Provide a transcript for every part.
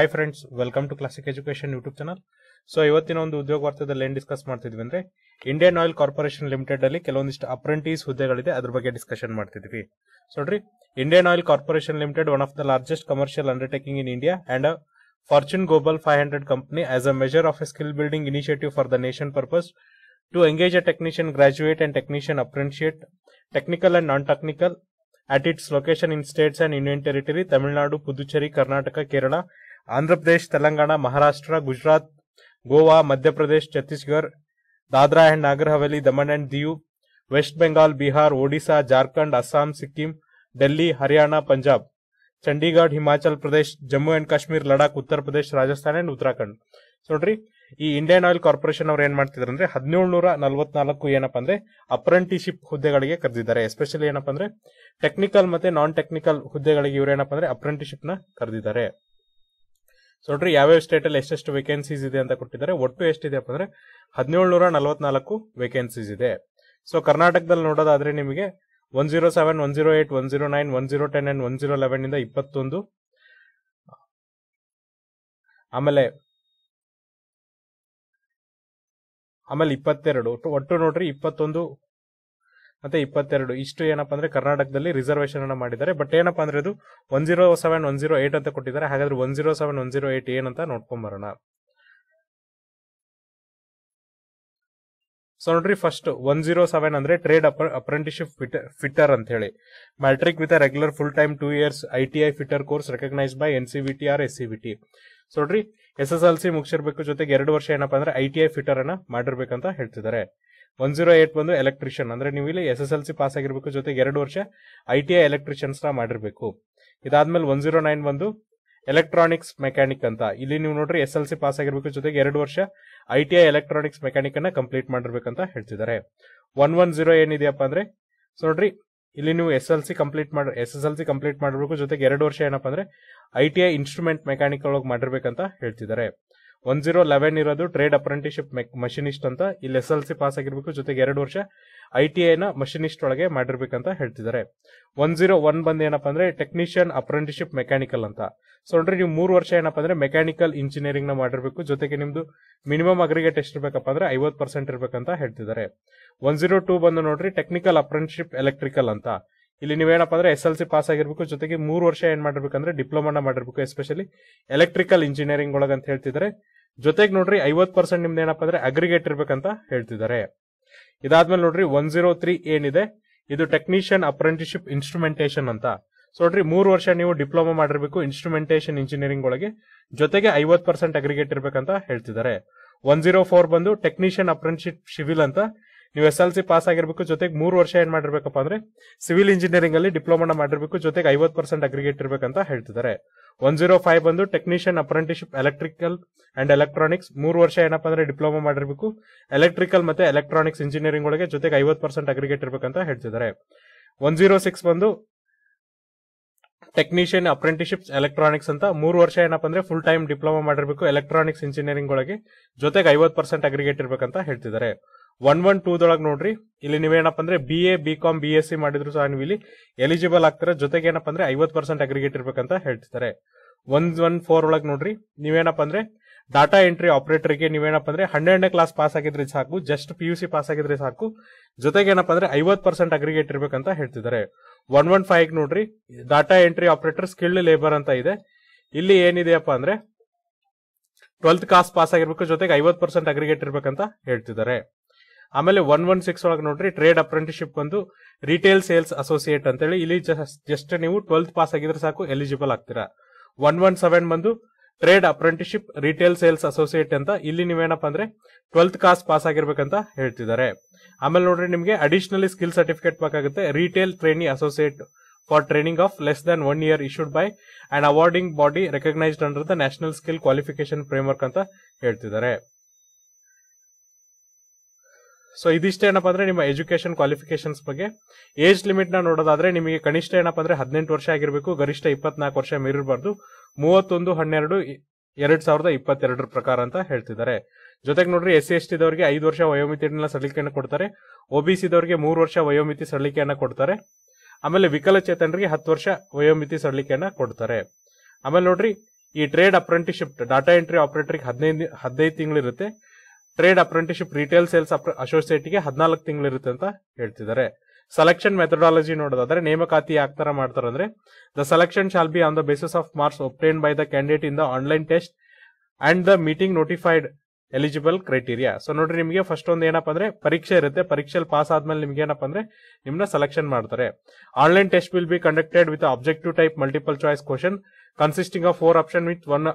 high friends welcome to classic education YouTube channel so ಇವತ್ತಿನ ಒಂದು ಉದ್ಯೋಗ ವಾರ್ತದಲ್ಲಿ ಏನು ಡಿಸ್ಕಸ್ ಮಾಡ್ತಿದ್ವಿ ಅಂದ್ರೆ ಇಂಡಿಯನ್ ಆಯಿಲ್ ಕಾರ್ಪೊರೇಷನ್ ಲಿಮಿಟೆಡ್ ಅಲ್ಲಿ ಕೆಲವೊಂದಿಷ್ಟು ಅಪ್ರೆಂಟಿಸ್ ಹುದ್ದೆಗಳಿದೆ ಅದ್ರ ಬಗ್ಗೆ ಡಿಸ್ಕಷನ್ ಮಾಡ್ತಿದ್ವಿ ನೋಡ್ರಿ Indian oil corporation limited one of the largest commercial undertaking in India and fortune global five hundred company as a major of a skill building initiative for the nation purpose to engage a technician graduate and technician apprentice technical and non technical at its location in states and Indian territory Tamil Nadu Puducherry Karnataka Kerala Andhra Pradesh Telangana Maharashtra Gujarat Goa Madhya Pradesh Chhattisgarh Dadra and Nagar Haveli Daman and Diu West Bengal Bihar Odisha Jharkhand Assam Sikkim Delhi Haryana Punjab Chandigarh Himachal Pradesh Jammu and Kashmir Ladakh Uttar Pradesh Rajasthan and Uttarakhand ನೋಡ್ರಿ ಈ Indian oil corporation ಅವ್ರು ಏನ್ ಮಾಡ್ತಿದ್ರು ಅಂದ್ರೆ ಹದಿನೇಳು ನಲವತ್ನಾಲ್ಕು ಏನಪ್ಪ ಅಂದ್ರೆ ಅಪ್ರೆಂಟಿಶಿಪ್ ಹುದ್ದೆಗಳಿಗೆ ಕರೆದಿದ್ದಾರೆ ಎಸ್ಪೆಷಲಿ ಏನಪ್ಪ ಅಂದ್ರೆ ಟೆಕ್ನಿಕಲ್ ಮತ್ತೆ ನಾನ್ ಟೆಕ್ನಿಕಲ್ ಹುದ್ದೆಗಳಿಗೆ ಇವ್ರು ಏನಪ್ಪ ಅಂದ್ರೆ ಅಪ್ರೆಂಟಿಶಿಪ್ ನ ಕರೆದಿದ್ದಾರೆ ಸೊ ನೋಡ್ರಿ ಯಾವ್ಯಾವ ಸ್ಟೇಟಲ್ಲಿ ಎಷ್ಟೆಷ್ಟು ವೇಕೆನ್ಸೀಸ್ ಇದೆ ಅಂತ ಕೊಟ್ಟಿದ್ದಾರೆ ಒಟ್ಟು ಎಷ್ಟಿದೆ ಹದಿನೇಳು ಹದಿನೇಳುನೂರ ನಲವತ್ನಾಲ್ಕು ವೇಕೆನ್ಸೀಸ್ ಇದೆ ಸೊ ಕರ್ನಾಟಕದಲ್ಲಿ ನೋಡೋದಾದರೆ ನಿಮಗೆ one zero seven one zero eight one zero nine one zero ten nine one zero eleven ಇಂದ ಇಪ್ಪತ್ತೊಂದು ಆಮೇಲೆ ಆಮೇಲೆ ಇಪ್ಪತ್ತೆರಡು ಒಟ್ಟು ನೋಡ್ರಿ ಇಪ್ಪತ್ತೊಂದು ಮತ್ತೆ ಇಪ್ಪತ್ತೆರಡು ಇಷ್ಟು ಏನಪ್ಪಾ ಅಂದ್ರೆ ಕರ್ನಾಟಕದಲ್ಲಿ ರಿಸರ್ವೇಶನ್ ಅನ್ನ ಮಾಡಿದ್ದಾರೆ ಬಟ್ ಏನಪ್ಪ ಅಂದ್ರೆ ಇದು one zero seven one zero eight ಅಂತ ಕೊಟ್ಟಿದ್ದಾರೆ ಹಾಗಾದ್ರೆ one zero seven one zero eight ಏನಂತ ನೋಡ್ಕೊಂಡ್ ಬರೋಣ ಸೊ ನೋಡ್ರಿ ಫಸ್ಟ್ ಒನ್ ಜೀರೋ ಸೆವೆನ್ ಅಂದ್ರೆ ಟ್ರೇಡ್ ಅಪ್ರೆಂಟಿಶಿಪ್ ಫಿಟರ್ ಅಂತ ಹೇಳಿ matric with regular full time two years I T I fitter course recognise by N C V T or S C V T so ನೋಡ್ರಿ S S L C ಮುಗಿಸಿರ್ಬೇಕು ಜೊತೆಗೆ ಎರಡು ವರ್ಷ ಏನಪ್ಪಾ ಅಂದ್ರೆ I T I fitter ಅನ್ನ ಮಾಡಿರ್ಬೇಕಂತ ಹೇಳ್ತಿದ್ದಾರೆ ಒನ್ ಜೀರೋ ಏಟ್ ಬಂದು ಎಲೆಕ್ಟ್ರಿಷಿಯನ್ ಅಂದ್ರೆ ನೀವು ಇಲ್ಲಿ S S L C pass ಆಗಿರ್ಬೇಕು ಜೊತೆಗೆ ಎರಡು ವರ್ಷ ಐ ಟಿ ಐ ಎಲೆಕ್ಟ್ರಿಷಿಯನ್ಸ್ ನ ಮಾಡಿರ್ಬೇಕು ಇದಾದ್ಮೇಲೆ ಒನ್ ಜೀರೋ ನೈನ್ ಬಂದು ಎಲೆಕ್ಟ್ರಾನಿಕ್ಸ್ ಮೆಕ್ಯಾನಿಕ್ ಅಂತ ಇಲ್ಲಿ ನೀವು ನೋಡ್ರಿ ಎಸ್ ಎಲ್ ಸಿ ಪಾಸ್ ಆಗಿರ್ಬೇಕು ಜೊತೆಗೆ ಎರಡು ವರ್ಷ I T I electronics mechanic ಅನ್ನ ಕಂಪ್ಲೀಟ್ ಮಾಡಿರ್ಬೇಕಂತ ಹೇಳ್ತಿದ್ದಾರೆ ಒನ್ ಒನ್ ಜೀರೋ ಏನಿದೆಯಪ್ಪ ಅಂದ್ರೆ ಸೊ ನೋಡ್ರಿ ಇಲ್ಲಿ ನೀವು ಎಸ್ ಎಲ್ ಸಿ ಕಂಪ್ಲೀಟ್ ಮಾಡಿ S S L C complete ಮಾಡಿರ್ಬೇಕು ಜೊತೆಗೆ ಎರಡು ವರ್ಷ ಏನಪ್ಪ ಅಂದ್ರೆ I T I instrument mechanic ಒಳಗೆ ಮಾಡಿರ್ಬೇಕಂತ ಹೇಳ್ತಿದ್ದಾರೆ ಒನ್ ಜೀರೋ ಲೆವೆನ್ ಇರೋದು ಟ್ರೇಡ್ ಅಪ್ರೆಂಟಿಶಿಪ್ ಮಷಿನಿಸ್ಟ್ ಅಂತ ಇಲ್ಲಿ ಎಸ್ ಎಲ್ ಸಿ ಪಾಸ್ ಆಗಿರ್ಬೇಕು ಜೊತೆಗೆ ಎರಡು ವರ್ಷ ಐ ಟಿ ಐನ ಮಷಿನಿಸ್ಟ್ ಒಳಗೆ ಮಾಡಿರ್ಬೇಕಂತ ಹೇಳ್ತಿದ್ದಾರೆ ಒನ್ ಜೀರೋ ಒನ್ ಬಂದ್ ಏನಪ್ಪ ಅಂದ್ರೆ ಟೆಕ್ನಿಷಿಯನ್ ಅಪ್ರೆಂಟಿಶಿಪ್ ಮೆಕ್ಯಾನಿಕಲ್ ಅಂತ ಸೊ ನೋಡ್ರಿ ನೀವು ಮೂರು ವರ್ಷ ಏನಪ್ಪ ಅಂದ್ರೆ ಮೆಕ್ಯಾನಿಕಲ್ ಇಂಜಿನಿಯರಿಂಗ್ ನ ಮಾಡಿರ್ಬೇಕು ಜೊತೆಗೆ ನಿಮ್ದು ಮಿನಿಮಮ್ ಅಗ್ರಿಗೇಟ್ ಇರ್ಬೇಕಪ್ಪ ಅಂದ್ರೆ ಐವತ್ತು ಪರ್ಸೆಂಟ್ ಇರ್ಬೇಕಂತ ಹೇಳ್ತಿದ್ದಾರೆ ಒನ್ ಜೀರೋ ಟೂ ಬಂದು ನೋಡ್ರಿ ಟೆಕ್ನಿಕಲ್ ಅಪ್ರೆಂಟಿಶಿಪ್ ಎಲೆಕ್ಟ್ರಿಕಲ್ ಅಂತ ಇಲ್ಲಿ ನೀವೇನಪ್ಪ ಅಂದ್ರೆ ಎಸ್ ಎಲ್ ಸಿ ಪಾಸ್ ಆಗಿರ್ಬೇಕು ಜೊತೆಗೆ ಮೂರು ವರ್ಷ ಏನ್ ಅಂದ್ರೆ ಡಿಪ್ಲೊಮಾನ ಮಾಡಿರ್ಬೇಕು ಎಸ್ಪೆಷಲಿ ಎಲೆಕ್ಟ್ರಿಕಲ್ ಇಂಜಿನಿಯರಿಂಗ್ ಒಳಗೆ ಅಂತ ಹೇಳ್ತಿದ್ದಾರೆ ಜೊತೆಗೆ ನೋಡ್ರಿ ಐವತ್ ಪರ್ಸೆಂಟ್ ನಿಮ್ದು ಏನಪ್ಪ ಅಂದ್ರೆ ಅಗ್ರಿಗೇಟ್ ಇರ್ಬೇಕಂತ ಹೇಳ್ತಿದ್ದಾರೆ ಇದಾದ್ಮೇಲೆ ನೋಡ್ರಿ ಒನ್ ಜೀರೋ ತ್ರೀ ಏನಿದೆ ಇದು ಟೆಕ್ನಿಷಿಯನ್ ಅಪ್ರೆಂಟಿಶಿಪ್ ಇನ್ಸ್ಟ್ರೂಮೆಂಟೇಶನ್ ಅಂತ ಸೊ ನೋಡ್ರಿ ಮೂರು ವರ್ಷ ನೀವು ಡಿಪ್ಲೊಮಾ ಮಾಡಿರ್ಬೇಕು ಇನ್ಸ್ಟ್ರೂಮೆಂಟೇಶನ್ ಇಂಜಿನಿಯರಿಂಗ್ ಒಳಗೆ ಜೊತೆಗೆ ಐವತ್ ಪರ್ಸೆಂಟ್ ಅಗ್ರಿಗೇಟ್ ಇರ್ಬೇಕಂತ ಹೇಳ್ತಿದ್ದಾರೆ ಒನ್ ಜೀರೋ ಫೋರ್ ಬಂದು ಟೆಕ್ನಿಷಿಯನ್ ಅಪ್ರೆಂಟಿಶಿಪ್ ಸಿವಿಲ್ ಅಂತ ನೀವು ಎಸ್ ಎಲ್ ಸಿ ಪಾಸ್ ಆಗಿರ್ಬೇಕು ಜೊತೆಗೆ ಮೂರು ವರ್ಷ ಏನ್ ಮಾಡಿರ್ಬೇಕಪ್ಪ ಅಂದ್ರೆ ಸಿವಿಲ್ ಇಂಜಿನಿಯರಿಂಗ್ ಅಲ್ಲಿ ಡಿಪ್ಲೊಮಾ ಮಾಡಿರ್ಬೇಕು ಜೊತೆಗೆ ಐವತ್ತು ಪರ್ಸೆಂಟ್ ಅಗ್ರಿಗೇಟ್ ಇರ್ಬೇಕಂತ ಹೇಳ್ತಿದ್ದಾರೆ ಒನ್ ಜೀರೋ ಫೈವ್ ಬಂದು technician apprenticeship electrical and electronics ಮೂರು ವರ್ಷ ಏನಪ್ಪ ಅಂದ್ರೆ ಡಿಪ್ಲೊಮಾ ಮಾಡಿರ್ಬೇಕು ಎಲೆಕ್ಟ್ರಿಕಲ್ ಮತ್ತೆ ಎಲೆಕ್ಟ್ರಾನಿಕ್ಸ್ ಇಂಜಿನಿಯರಿಂಗ್ ಒಳಗೆ ಜೊತೆಗೆ ಐವತ್ತು ಪರ್ಸೆಂಟ್ ಅಗ್ರಿಗೇಟ್ ಇರ್ಬೇಕಂತ ಹೇಳ್ತಿದ್ದಾರೆ ಒನ್ ಜೀರೋ ಸಿಕ್ಸ್ ಬಂದು ಟೆಕ್ನಿಷಿಯನ್ ಅಪ್ರೆಂಟಿಶಿಪ್ ಎಲೆಕ್ಟ್ರಾನಿಕ್ಸ್ ಅಂತ ಮೂರು ವರ್ಷ ಏನಪ್ಪ ಅಂದ್ರೆ ಫುಲ್ ಟೈಮ್ ಡಿಪ್ಲೊಮಾ ಮಾಡಿರ್ಬೇಕು ಎಲೆಕ್ಟ್ರಾನಿಕ್ಸ್ ಇಂಜಿನಿಯರಿಂಗ್ ಒಳಗೆ ಜೊತೆಗೆ ಐವತ್ತು ಪರ್ಸೆಂಟ್ ಅಗ್ರಿಗೇಟ್ ಇರ್ಬೇಕಂತ ಹೇಳ್ತಿದ್ದಾರೆ ಒನ್ ಒನ್ ಟೂದೊಳಗೆ ನೋಡ್ರಿ ಇಲ್ಲಿ ನೀವೇನಪ್ಪ ಅಂದ್ರೆ B A B com B S C ಮಾಡಿದ್ರು ಸಹ ನೀವು ಇಲ್ಲಿ ಎಲಿಜಿಬಲ್ ಆಗ್ತಾರೆ ಜೊತೆಗೆ ಏನಪ್ಪ ಅಂದ್ರೆ ಐವತ್ ಪರ್ಸೆಂಟ್ ಅಗ್ರಿಗೇಟ್ ಇರ್ಬೇಕಂತ ಹೇಳ್ತಾರೆ ಒನ್ ಒನ್ ಫೋರ್ ಒಳಗೆ ನೋಡ್ರಿ ನೀವೇನಪ್ಪ ಅಂದ್ರೆ ಡಾಟಾ ಎಂಟ್ರಿ ಗೆ ನೀವೇನಪ್ಪ ಅಂದ್ರೆ ಹನ್ನೆರಡನೇ ಕ್ಲಾಸ್ ಪಾಸ್ ಆಗಿದ್ರೆ ಸಾಕು just P U C pass ಆಗಿದ್ರೆ ಸಾಕು ಜೊತೆಗೆ ಏನಪ್ಪ ಅಂದ್ರೆ ಐವತ್ ಪರ್ಸೆಂಟ್ ಅಗ್ರಿಗೇಟ್ ಇರ್ಬೇಕಂತ ಹೇಳ್ತಿದ್ದಾರೆ ಒನ್ ಒನ್ ಫೈವ್ ನೋಡ್ರಿ data entry operator skilled labour ಅಂತ ಇದೆ ಇಲ್ಲಿ ಏನಿದೆಯಪ್ಪ ಅಂದ್ರೆ ಟ್ವೆಲ್ತ್ ಕ್ಲಾಸ್ ಪಾಸ್ ಆಗಿರ್ಬೇಕು ಜೊತೆಗೆ ಐವತ್ ಪರ್ಸೆಂಟ್ ಅಗ್ರಿಗೇಟ್ ಇರ್ಬೇಕಂತ ಹೇಳ್ತಿದ್ದಾರೆ ಆಮೇಲೆ ಒನ್ ಒನ್ ಸಿಕ್ಸ್ ಒಳಗೆ ನೋಡ್ರಿ ಟ್ರೇಡ್ ಅಪ್ರೆಂಟಿಶಿಪ್ ಬಂದು ರಿಟೇಲ್ ಸೇಲ್ಸ್ ಅಸೋಸಿಯೇಟ್ ಅಂತೇಳಿ ಇಲ್ಲಿ ಜಸ್ಟ್ ನೀವು ಟ್ವೆಲ್ತ್ ಪಾಸ್ ಆಗಿದ್ರೆ ಸಾಕು ಎಲಿಜಿಬಲ್ ಆಗ್ತೀರಾ ಒನ್ ಒನ್ ಸೆವೆನ್ ಬಂದು trade apprenticeship retail sales associate ಅಂತ ಇಲ್ಲಿ ನೀವೇನಪ್ಪ ಅಂದ್ರೆ ಟ್ವೆಲ್ತ್ ಕಾಸ್ ಪಾಸ್ ಆಗಿರ್ಬೇಕಂತ ಹೇಳ್ತಿದ್ದಾರೆ ಆಮೇಲೆ ನೋಡ್ರಿ ನಿಮಗೆ ಅಡಿಷನಲಿ ಸ್ಕಿಲ್ ಸರ್ಟಿಫಿಕೇಟ್ ಬೇಕಾಗುತ್ತೆ retail trainee associate for training of less than one year issued by and awarding body recognised under the national skill qualification work ಅಂತ ಹೇಳ್ತಿದ್ದಾರೆ ಸೊ ಇದಿಷ್ಟೇ ಏನಪ್ಪ ಅಂದ್ರೆ ನಿಮ್ಮ ಎಜುಕೇಶನ್ ಕ್ವಾಲಿಫಿಕೇಶನ್ಸ್ ಬಗ್ಗೆ ಏಜ್ ಲಿಮಿಟ್ ನ ನೋಡೋದಾದ್ರೆ ನಿಮಗೆ ಕನಿಷ್ಠ ಏನಪ್ಪ ಅಂದ್ರೆ ಹದಿನೆಂಟು ವರ್ಷ ಆಗಿರಬೇಕು ಗರಿಷ್ಠ ಇಪ್ಪತ್ನಾಲ್ಕು ವರ್ಷ ಮೀರಿರಬಾರ್ದು ಮೂವತ್ತೊಂದು ಹನ್ನೆರಡು ಎರಡ್ ಸಾವಿರದ ಇಪ್ಪತ್ತೆರಡರ ಪ್ರಕಾರ ಅಂತ ಹೇಳ್ತಿದ್ದಾರೆ ಜೊತೆಗೆ ನೋಡ್ರಿ ಎಸ್ ಸಿ ಎಸ್ ಟಿದವರಿಗೆ ಐದು ವರ್ಷ ವಯೋಮಿತಿಯನ್ನ ಸಲ್ಲಿಕೆಯನ್ನು ಕೊಡ್ತಾರೆ ಒಬಿಸಿದವರಿಗೆ ಮೂರು ವರ್ಷ ವಯೋಮಿತಿ ಸಲ್ಲಿಕೆಯನ್ನು ಕೊಡ್ತಾರೆ ಆಮೇಲೆ ವಿಕಲಚೇತನರಿಗೆ ಹತ್ತು ವರ್ಷ ವಯೋಮಿತಿ ಸಲ್ಲಿಕೆಯನ್ನು ಕೊಡ್ತಾರೆ ಆಮೇಲೆ ನೋಡ್ರಿ ಈ ಟ್ರೇಡ್ ಅಪ್ರೆಂಟಿಶಿಪ್ ಡಾಟಾ ಎಂಟ್ರಿ ಆಪರೇಟರ್ಗೆ ಹದಿನೈದು ಹದಿನೈದು ತಿಂಗಳಿರುತ್ತೆ ಟ್ರೇಡ್ ಅಪ್ರೆಂಟಿಶಿಪ್ ರಿಟೇಲ್ ಸೇಲ್ಸ್ ಅಸೋಸಿಯೇಟ್ಗೆ ಹದಿನಾಲ್ಕು ತಿಂಗಳು ಇರುತ್ತೆ ಅಂತ ಹೇಳ್ತಿದ್ದಾರೆ ಸೆಲೆಕ್ಷನ್ ಮೆಥಡಾಲಜಿ ನೋಡೋದಾದ್ರೆ ನೇಮಕಾತಿ ಯಾವ ತರ ಮಾಡ್ತಾರೆ ಅಂದ್ರೆ the selection shall be on the basis of marks obtain by the candidate in the online test and the meeting notified eligible criteria so ನೋಡ್ರಿ ನಿಮಗೆ ಫಸ್ಟ್ ಒಂದು ಏನಪ್ಪ ಅಂದ್ರೆ ಪರೀಕ್ಷೆ ಇರುತ್ತೆ ಪರೀಕ್ಷೆಯಲ್ಲಿ ಪಾಸ್ ಆದ್ಮೇಲೆ ನಿಮ್ಗೆ ಏನಪ್ಪ ಅಂದ್ರೆ ನಿಮ್ನ ಸೆಲೆಕ್ಷನ್ ಮಾಡ್ತಾರೆ online test will be conducted with objective type multiple choice question consisting of four option with one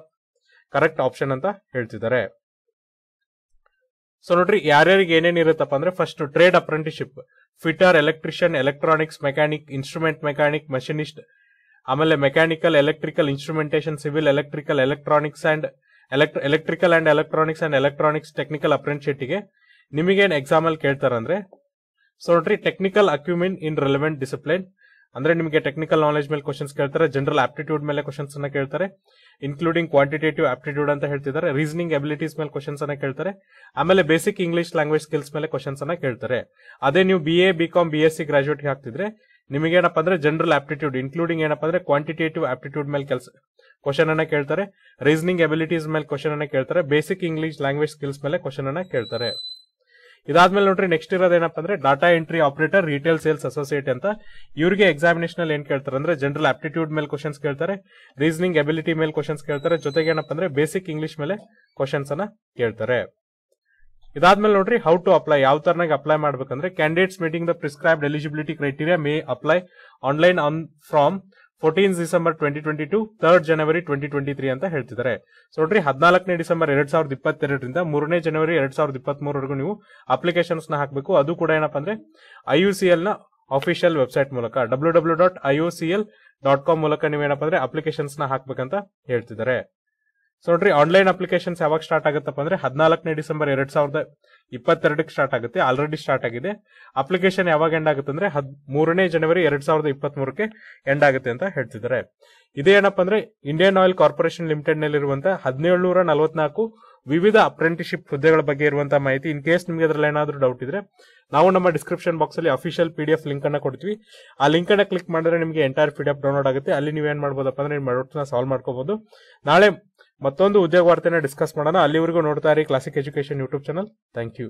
correct option ಅಂತ ಹೇಳ್ತಿದ್ದಾರೆ ಸೊ ನೋಡ್ರಿ ಯಾರ್ಯಾರಿಗೆ ಏನೇನು ಇರುತ್ತಪ್ಪ ಅಂದ್ರೆ first trade apprenticeship fitter electrician electronics mechanic instrument mechanic machinist ಆಮೇಲೆ mechanical electrical instrumentation civil electrical electronics and ಎಲೆಕ್ಟ್ರ electrical and electronics and electronics technical ನಿಮಗೆ ನಿಮಗೇನು ಎಕ್ಸಾಮ್ ಅಲ್ಲಿ ಕೇಳ್ತಾರಂದ್ರೆ ಸೊ ನೋಡ್ರಿ technical acumen in relevant discipline ಅಂದ್ರೆ ನಿಮಗೆ ಟೆಕ್ನಿಕಲ್ ನಾಲೆಜ್ ಮೇಲೆ ಕ್ವಶನ್ಸ್ ಕೇಳ್ತಾರೆ ಜನರಲ್ ಆಪ್ಟಿಟ್ಯೂಡ್ ಮೇಲೆ ಕ್ವಶನ್ಸ್ ಅನ್ನ ಕೇಳ್ತಾರೆ ಇನ್ಕ್ಲೂಡಿಂಗ್ ಕ್ವಾಂಟಿಟೇಟಿವ್ ಆಪ್ಟಿಟ್ಯೂಡ್ ಅಂತ ಹೇಳ್ತಿದ್ದಾರೆ ರೀಸನಿಂಗ್ ಅಬಿಲಿಟೀಸ್ ಮೇಲೆ ಕ್ವಶನ್ಸ್ ಅನ್ನ ಕೇಳ್ತಾರೆ ಆಮೇಲೆ ಬೇಸಿಕ್ ಇಂಗ್ಲಿಷ್ ಲ್ಯಾಂಗ್ವೇಜ್ ಸ್ಕಿಲ್ಸ್ ಮೇಲೆ ಕ್ವಶನ್ಸ್ ಅನ್ನ ಕೇಳ್ತಾರೆ ಅದೇ ನೀವು B A B com B S C ಗ್ರಾಜುಯೇಟ್ಗೆ ಹಾಕ್ತಿದ್ರೆ ನಿಮಗೆ ಏನಪ್ಪ ಅಂದ್ರೆ ಜನರಲ್ ಆಪ್ಟಿಟ್ಯೂಡ್ ಇನ್ಕ್ಲೂಡಿಂಗ್ ಏನಪ್ಪ ಅಂದ್ರೆ ಕ್ವಾಂಟಿಟೇಟಿವ್ ಆಪ್ಟಿಟ್ಯೂಡ್ ಮೇಲೆ ಕೆಲಸ ಕ್ವಶನ್ ಅನ್ನ ಕೇಳ್ತಾರೆ ರೀಸನಿಂಗ್ ಅಬಿಲಿಟೀಸ್ ಮೇಲೆ ಕ್ವಶನ್ ಅನ್ನ ಕೇಳ್ತಾರೆ ಬೇಸಿಕ್ ಇಂಗ್ಲಿಷ್ ಲ್ಯಾಂಗ್ವೇಜ್ ಸ್ಕಿಲ್ಸ್ ಮೇಲೆ ಕ್ವಶನ್ ಅನ್ನ ಕೇಳ್ತಾರೆ ಇದಾದ್ಮೇಲೆ ನೋಡ್ರಿ ನೆಕ್ಸ್ಟ್ ಇರೋದೇನಪ್ಪ ಅಂದ್ರೆ data entry operator retail sales associate ಅಂತ ಇವರಿಗೆ ಎಕ್ಸಾಮಿನೇಷನ್ ಅಲ್ಲಿ ಏನ್ ಕೇಳ್ತಾರೆ ಅಂದ್ರೆ ಜನರಲ್ ಆಪ್ಟಿಟ್ಯೂಡ್ ಮೇಲೆ ಕ್ವಶನ್ಸ್ ಕೇಳ್ತಾರೆ ರೀಸನಿಂಗ್ ಎಬಿಲಿಟಿ ಮೇಲೆ ಕ್ವಶನ್ಸ್ ಕೇಳ್ತಾರೆ ಜೊತೆಗೆ ಏನಪ್ಪ ಅಂದ್ರೆ ಬೇಸಿಕ್ ಇಂಗ್ಲಿಷ್ ಮೇಲೆ ಕ್ವಶನ್ಸ್ ಅನ್ನ ಕೇಳ್ತಾರೆ ಇದಾದ್ಮೇಲೆ ನೋಡ್ರಿ ಹೌ ಟು ಅಪ್ಲೈ ಯಾವ ತರನಾಗಿ ಅಪ್ಲೈ ಮಾಡ್ಬೇಕಂದ್ರೆ candidates meeting the prescribed eligibility criteria may apply online on from fourteen December twenty twenty two third January twenty twenty three ಅಂತ ಹೇಳ್ತಿದ್ದಾರೆ ಸೊ ನೋಡ್ರಿ ಹದಿನಾಲ್ಕನೇ ಡಿಸೆಂಬರ್ ಎರಡ್ ಸಾವಿರದ ಇಪ್ಪತ್ತೆರಡರಿಂದ ಮೂರನೇ ಜನವರಿ ಎರಡ್ ಸಾವಿರದ ಇಪ್ಪತ್ತ್ ಮೂರವರೆಗೂ ನೀವು ಅಪ್ಲಿಕೇಶನ್ಸ್ನ ಹಾಕಬೇಕು ಅದು ಕೂಡ ಏನಪ್ಪ ಅಂದ್ರೆ ಐ ಯು ಸಿ ಎಲ್ನ ನ ಅಫಿಷಿಯಲ್ ವೆಬ್ಸೈಟ್ ಮೂಲಕ W W dot I C L dot com ಮೂಲಕ ನೀವೇನಪ್ಪ ಅಂದ್ರೆ ಅಪ್ಲಿಕೇಶನ್ಸ್ನ ನ ಹಾಕ್ಬೇಕಂತ ಹೇಳ್ತಿದ್ದಾರೆ ಸೊ ನೋಡ್ರಿ ಆನ್ಲೈನ್ ಅಪ್ಲಿಕೇಶನ್ಸ್ ಯಾವಾಗ ಸ್ಟಾರ್ಟ್ ಆಗುತ್ತಪ್ಪ ಅಂದ್ರೆ ಹದಿನಾಲ್ಕನೇ ಡಿಸೆಂಬರ್ ಎರಡ್ ಸಾವಿರದ ಇಪ್ಪತ್ತೆರಡಕ್ಕೆ ಸ್ಟಾರ್ಟ್ ಆಗುತ್ತೆ ಆಲ್ರೆಡಿ ಸ್ಟಾರ್ಟ್ ಆಗಿದೆ ಅಪ್ಲಿಕೇಶನ್ ಯಾವಾಗ ಎಂಡ್ ಆಗುತ್ತೆ ಅಂದ್ರೆ ಹದ್ ಮೂರನೇ ಜನವರಿ ಎರಡ್ ಸಾವಿರದ ಇಪ್ಪತ್ತ್ ಮೂರಕ್ಕೆ ಎಂಡ್ ಆಗುತ್ತೆ ಅಂತ ಹೇಳ್ತಿದ್ದಾರೆ ಇದೇನಪ್ಪ ಅಂದ್ರೆ ಇಂಡಿಯನ್ ಆಯಿಲ್ ಕಾರ್ಪೊರೇಷನ್ ಲಿಮಿಟೆಡ್ ನಲ್ಲಿ ಇರುವಂತಹ ಹದಿನೇಳು ನೂರ ನಲವತ್ನಾಲ್ಕು ವಿವಿಧ ಅಪ್ರೆಂಟಿಶಿಪ್ ಹುದ್ದೆಗಳ ಬಗ್ಗೆ ಇರುವಂತಹ ಮಾಹಿತಿ ಇನ್ ಕೇಸ್ ನಿಮಗೆ ಅದರಲ್ಲಿ ಏನಾದರೂ ಡೌಟ್ ಇದ್ರೆ ನಾವು ನಮ್ಮ ಡಿಸ್ಕ್ರಿಪ್ಷನ್ ಬಾಕ್ಸ್ ಅಲ್ಲಿ official P D F link ಅನ್ನ ಕೊಡ್ತೀವಿ ಆ ಲಿಂಕ್ ಅನ್ನ ಕ್ಲಿಕ್ ಮಾಡಿದ್ರೆ ನಿಮಗೆ entire P D F download ಆಗುತ್ತೆ ಅಲ್ಲಿ ನೀವು ಏನ್ ಮಾಡ್ಬೋದಪ್ಪ ಅಂದ್ರೆ ನಿಮ್ಮ ಡೌಟ್ಸ್ ಸಾಲ್ವ್ ಮಾಡ್ಕೋಬಹುದು ನಾಳೆ ಮತ್ತೊಂದು ಉದ್ಯೋಗ ವಾರ್ತೆನ ಡಿಸ್ಕಸ್ ಮಾಡೋಣ ಅಲ್ಲಿವರೆಗೂ ನೋಡ್ತಾ ಇರಿ classic education YouTube channel thank you